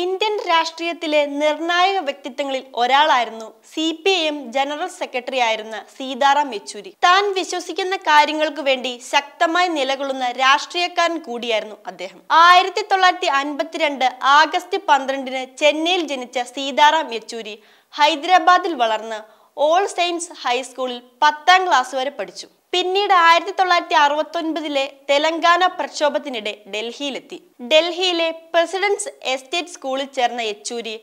Indian രാഷ്ട്രീയത്തിലെ നിർണായക വ്യക്തിത്വങ്ങളിൽ ഒരാളായിരുന്നു C P I M general secretary ആയിരുന്ന സീതാറാം യെച്ചൂരി താൻ വിശ്വസിക്കുന്ന കാര്യങ്ങൾക്ക് വേണ്ടി ശക്തമായി നിലകൊള്ളുന്ന രാഷ്ട്രീയക്കാരൻ കൂടിയായിരുന്നു അദ്ദേഹം ആയിരത്തി തൊള്ളായിരത്തി അൻപത്തിരണ്ട് ആഗസ്റ്റ് പന്ത്രണ്ടിന് ചെന്നൈയിൽ ജനിച്ച സീതാറാം യെച്ചൂരി ഹൈദരാബാദിൽ വളർന്ന് ഓൾ സെയിൻസ് ഹൈസ്കൂളിൽ പത്താം ക്ലാസ് വരെ പഠിച്ചു പിന്നീട് ആയിരത്തി തൊള്ളായിരത്തി ഒൻപതിലെ തെലങ്കാന പ്രക്ഷോഭത്തിനിടെ ഡൽഹിയിലെത്തി ഡൽഹിയിലെ പ്രസിഡൻസ് എസ്റ്റേറ്റ് സ്കൂളിൽ ചേർന്ന Yechury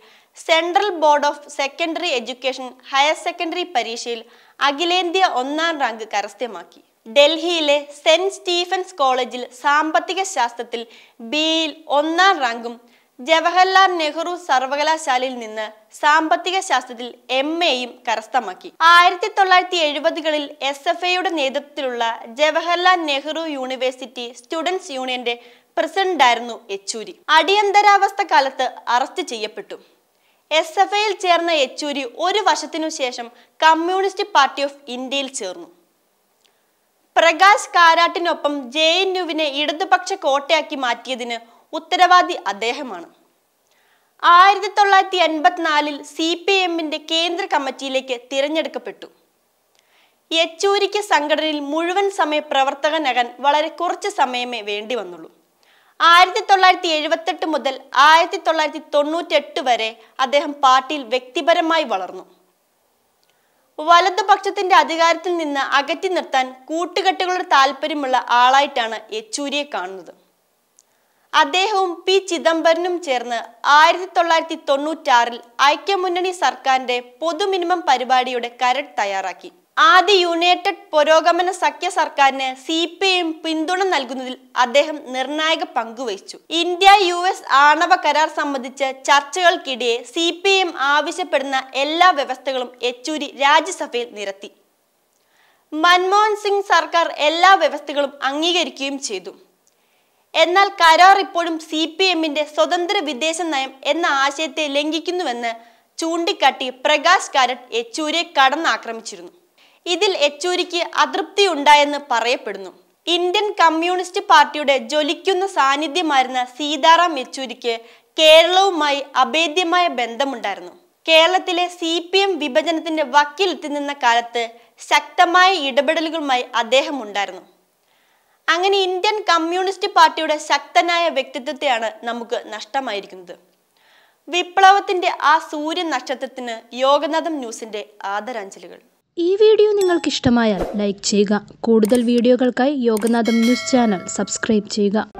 central board of secondary education higher secondary പരീക്ഷയിൽ അഖിലേന്ത്യ ഒന്നാം റാങ്ക് കരസ്ഥമാക്കി ഡൽഹിയിലെ സെന്റ് സ്റ്റീഫൻസ് കോളേജിൽ സാമ്പത്തിക ശാസ്ത്രത്തിൽ ബിയിൽ ഒന്നാം റാങ്കും ജവഹർലാൽ നെഹ്റു സർവകലാശാലയിൽ നിന്ന് സാമ്പത്തിക ശാസ്ത്രത്തിൽ എം എയും കരസ്ഥമാക്കി ആയിരത്തി തൊള്ളായിരത്തി എഴുപതുകളിൽ എസ് എഫ് ഐയുടെ നേതൃത്വത്തിലുള്ള ജവഹർലാൽ നെഹ്റു യൂണിവേഴ്സിറ്റി സ്റ്റുഡൻസ് യൂണിയന്റെ പ്രസിഡന്റായിരുന്നു യെച്ചൂരി അടിയന്തരാവസ്ഥ കാലത്ത് അറസ്റ്റ് ചെയ്യപ്പെട്ടു എസ് എഫ് ഐയിൽ ചേർന്ന യെച്ചൂരി ഒരു വർഷത്തിനു ശേഷം കമ്മ്യൂണിസ്റ്റ് പാർട്ടി ഓഫ് ഇന്ത്യയിൽ ചേർന്നു പ്രകാശ് കാരാട്ടിനൊപ്പം ജെ എൻ യുവിനെ ഇടതുപക്ഷ കോട്ടയാക്കി മാറ്റിയതിന് ഉത്തരവാദി അദ്ദേഹമാണ് ആയിരത്തി തൊള്ളായിരത്തി എൺപത്തിനാലിൽ സി പി എമ്മിൻ്റെ കേന്ദ്ര കമ്മിറ്റിയിലേക്ക് തിരഞ്ഞെടുക്കപ്പെട്ടു യെച്ചൂരിക്ക് സംഘടനയിൽ മുഴുവൻ സമയ പ്രവർത്തകനകാൻ വളരെ കുറച്ച് സമയമേ വേണ്ടി വന്നുള്ളൂ ആയിരത്തി തൊള്ളായിരത്തി എഴുപത്തെട്ട് മുതൽ ആയിരത്തി തൊള്ളായിരത്തി തൊണ്ണൂറ്റെട്ട് വരെ അദ്ദേഹം പാർട്ടിയിൽ വ്യക്തിപരമായി വളർന്നു വലതുപക്ഷത്തിന്റെ അധികാരത്തിൽ നിന്ന് അകറ്റി നിർത്താൻ കൂട്ടുകെട്ടുകളുടെ താല്പര്യമുള്ള ആളായിട്ടാണ് യെച്ചൂരിയെ കാണുന്നത് അദ്ദേഹവും പി ചിദംബരനും ചേർന്ന് ആയിരത്തി തൊള്ളായിരത്തി തൊണ്ണൂറ്റാറിൽ ഐക്യമുന്നണി സർക്കാരിന്റെ പൊതു മിനിമം പരിപാടിയുടെ കരട് തയ്യാറാക്കി ആദ്യ യുണൈറ്റഡ് പുരോഗമന സഖ്യ സർക്കാരിന് സി പി എം പിന്തുണ നൽകുന്നതിൽ അദ്ദേഹം നിർണായക പങ്കുവഹിച്ചു ഇന്ത്യ യു എസ് ആണവ കരാർ സംബന്ധിച്ച ചർച്ചകൾക്കിടെ സി പി എം ആവശ്യപ്പെടുന്ന എല്ലാ വ്യവസ്ഥകളും യെച്ചൂരി രാജ്യസഭയിൽ നിരത്തി മൻമോഹൻ സിംഗ് സർക്കാർ എല്ലാ വ്യവസ്ഥകളും അംഗീകരിക്കുകയും ചെയ്തു എന്നാൽ കരാർ ഇപ്പോഴും സി പി എമ്മിന്റെ സ്വതന്ത്ര വിദേശ നയം എന്ന ആശയത്തെ ലംഘിക്കുന്നുവെന്ന് ചൂണ്ടിക്കാട്ടി പ്രകാശ് കാരറ്റ് യെച്ചൂരെ കടന്നാക്രമിച്ചിരുന്നു ഇതിൽ യെച്ചൂരിക്ക് ഉണ്ടായെന്ന് പറയപ്പെടുന്നു ഇന്ത്യൻ കമ്മ്യൂണിസ്റ്റ് പാർട്ടിയുടെ ജ്വലിക്കുന്ന സാന്നിധ്യമായിരുന്ന സീതാറാം യെച്ചൂരിക്ക് കേരളവുമായി അഭേദ്യമായ ബന്ധമുണ്ടായിരുന്നു കേരളത്തിലെ സി പി എം വിഭജനത്തിന്റെ വക്കിലെത്തി നിന്ന കാലത്ത് ശക്തമായ ഇടപെടലുകളുമായി അദ്ദേഹം ഉണ്ടായിരുന്നു അങ്ങനെ ഇന്ത്യൻ കമ്മ്യൂണിസ്റ്റ് പാർട്ടിയുടെ ശക്തനായ വ്യക്തിത്വത്തെയാണ് നമുക്ക് നഷ്ടമായിരിക്കുന്നത് വിപ്ലവത്തിന്റെ ആ സൂര്യ നക്ഷത്രത്തിന് യോഗനാഥം ന്യൂസിന്റെ ആദരാഞ്ജലികൾ ഈ വീഡിയോ നിങ്ങൾക്ക് ഇഷ്ടമായാൽ ലൈക്ക് ചെയ്യുക കൂടുതൽ വീഡിയോകൾക്കായി യോഗനാഥം ന്യൂസ് ചാനൽ സബ്സ്ക്രൈബ് ചെയ്യുക